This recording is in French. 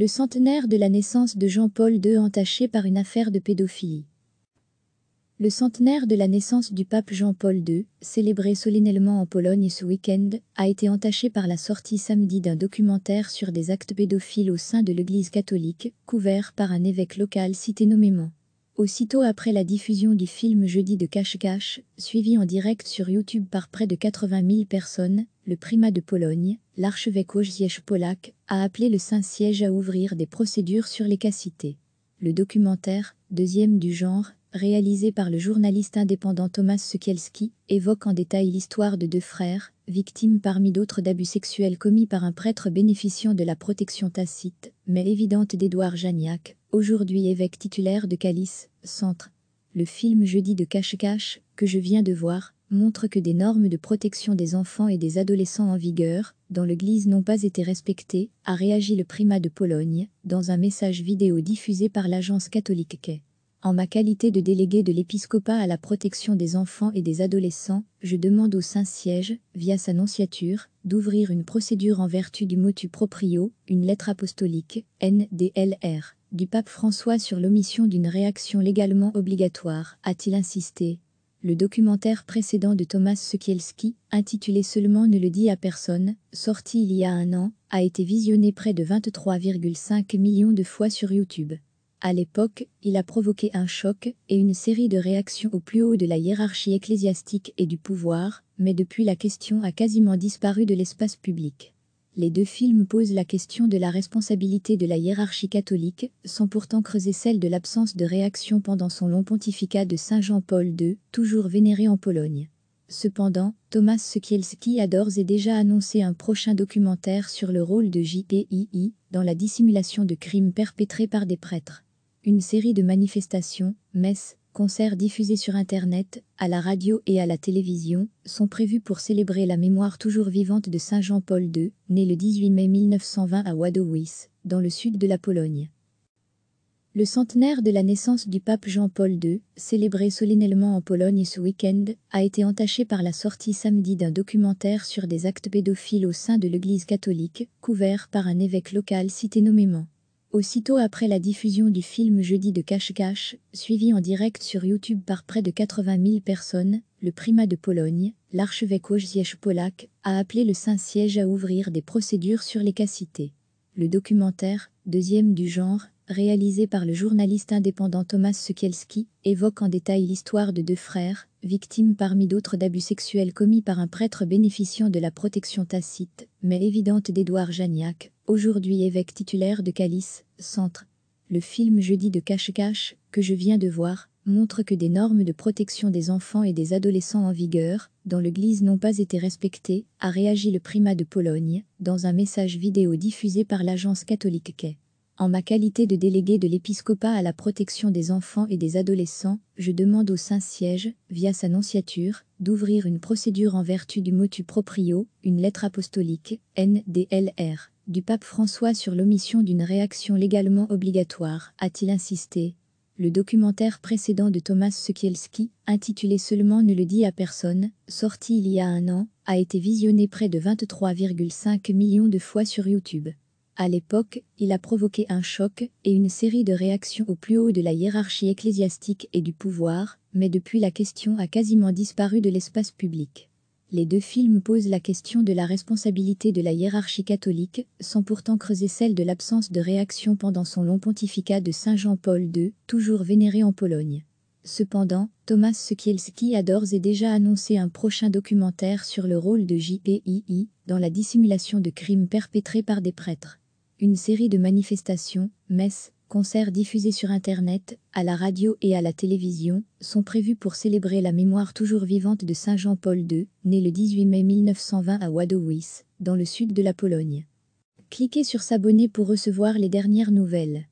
le centenaire de la naissance de Jean-Paul II entaché par une affaire de pédophilie. Le centenaire de la naissance du pape Jean-Paul II, célébré solennellement en Pologne ce week-end, a été entaché par la sortie samedi d'un documentaire sur des actes pédophiles au sein de l'Église catholique, couvert par un évêque local cité nommément. Aussitôt après la diffusion du film Jeudi de Cache-Cache, suivi en direct sur YouTube par près de 80 000 personnes, le primat de Pologne, l'archevêque Wojciech Polak, a appelé le Saint-Siège à ouvrir des procédures sur les cas cités. Le documentaire, deuxième du genre, réalisé par le journaliste indépendant Thomas Sekielski, évoque en détail l'histoire de deux frères, victimes parmi d'autres d'abus sexuels commis par un prêtre bénéficiant de la protection tacite, mais évidente d'Édouard Janiak aujourd'hui évêque titulaire de Calice, Centre. Le film Jeudi de cache-cache, que je viens de voir, montre que des normes de protection des enfants et des adolescents en vigueur dans l'Église n'ont pas été respectées, a réagi le primat de Pologne dans un message vidéo diffusé par l'agence catholique Quai. En ma qualité de délégué de l'épiscopat à la protection des enfants et des adolescents, je demande au Saint-Siège, via sa nonciature, d'ouvrir une procédure en vertu du motu proprio, une lettre apostolique, NDLR du pape François sur l'omission d'une réaction légalement obligatoire, a-t-il insisté. Le documentaire précédent de Thomas Sekielski, intitulé seulement Ne le dit à personne, sorti il y a un an, a été visionné près de 23,5 millions de fois sur YouTube. À l'époque, il a provoqué un choc et une série de réactions au plus haut de la hiérarchie ecclésiastique et du pouvoir, mais depuis la question a quasiment disparu de l'espace public. Les deux films posent la question de la responsabilité de la hiérarchie catholique, sans pourtant creuser celle de l'absence de réaction pendant son long pontificat de Saint Jean-Paul II, toujours vénéré en Pologne. Cependant, Thomas Sekielski a d'ores et déjà annoncé un prochain documentaire sur le rôle de JPII dans la dissimulation de crimes perpétrés par des prêtres. Une série de manifestations, messes, concerts diffusés sur Internet, à la radio et à la télévision, sont prévus pour célébrer la mémoire toujours vivante de Saint Jean-Paul II, né le 18 mai 1920 à Wadowice, dans le sud de la Pologne. Le centenaire de la naissance du pape Jean-Paul II, célébré solennellement en Pologne ce week-end, a été entaché par la sortie samedi d'un documentaire sur des actes pédophiles au sein de l'Église catholique, couvert par un évêque local cité nommément. Aussitôt après la diffusion du film Jeudi de Cache-Cache, suivi en direct sur YouTube par près de 80 000 personnes, le primat de Pologne, l'archevêque Wojciech Polak, a appelé le Saint-Siège à ouvrir des procédures sur les cas cités. Le documentaire, deuxième du genre, réalisé par le journaliste indépendant Thomas Sekielski, évoque en détail l'histoire de deux frères, victimes parmi d'autres d'abus sexuels commis par un prêtre bénéficiant de la protection tacite, mais évidente d'Edouard Janiac, aujourd'hui évêque titulaire de Calice, Centre. Le film Jeudi de Cache-Cache, que je viens de voir, montre que des normes de protection des enfants et des adolescents en vigueur dans l'Église n'ont pas été respectées, a réagi le primat de Pologne dans un message vidéo diffusé par l'agence catholique Quai. E. En ma qualité de délégué de l'épiscopat à la protection des enfants et des adolescents, je demande au Saint-Siège, via sa nonciature, d'ouvrir une procédure en vertu du motu proprio, une lettre apostolique, NDLR du pape François sur l'omission d'une réaction légalement obligatoire, a-t-il insisté. Le documentaire précédent de Thomas Sekielski, intitulé seulement Ne le dit à personne, sorti il y a un an, a été visionné près de 23,5 millions de fois sur YouTube. À l'époque, il a provoqué un choc et une série de réactions au plus haut de la hiérarchie ecclésiastique et du pouvoir, mais depuis la question a quasiment disparu de l'espace public. Les deux films posent la question de la responsabilité de la hiérarchie catholique, sans pourtant creuser celle de l'absence de réaction pendant son long pontificat de Saint Jean-Paul II, toujours vénéré en Pologne. Cependant, Thomas Sekielski a d'ores et déjà annoncé un prochain documentaire sur le rôle de JPII dans la dissimulation de crimes perpétrés par des prêtres. Une série de manifestations, messes, concerts diffusés sur Internet, à la radio et à la télévision, sont prévus pour célébrer la mémoire toujours vivante de Saint Jean-Paul II, né le 18 mai 1920 à Wadowice, dans le sud de la Pologne. Cliquez sur S'abonner pour recevoir les dernières nouvelles.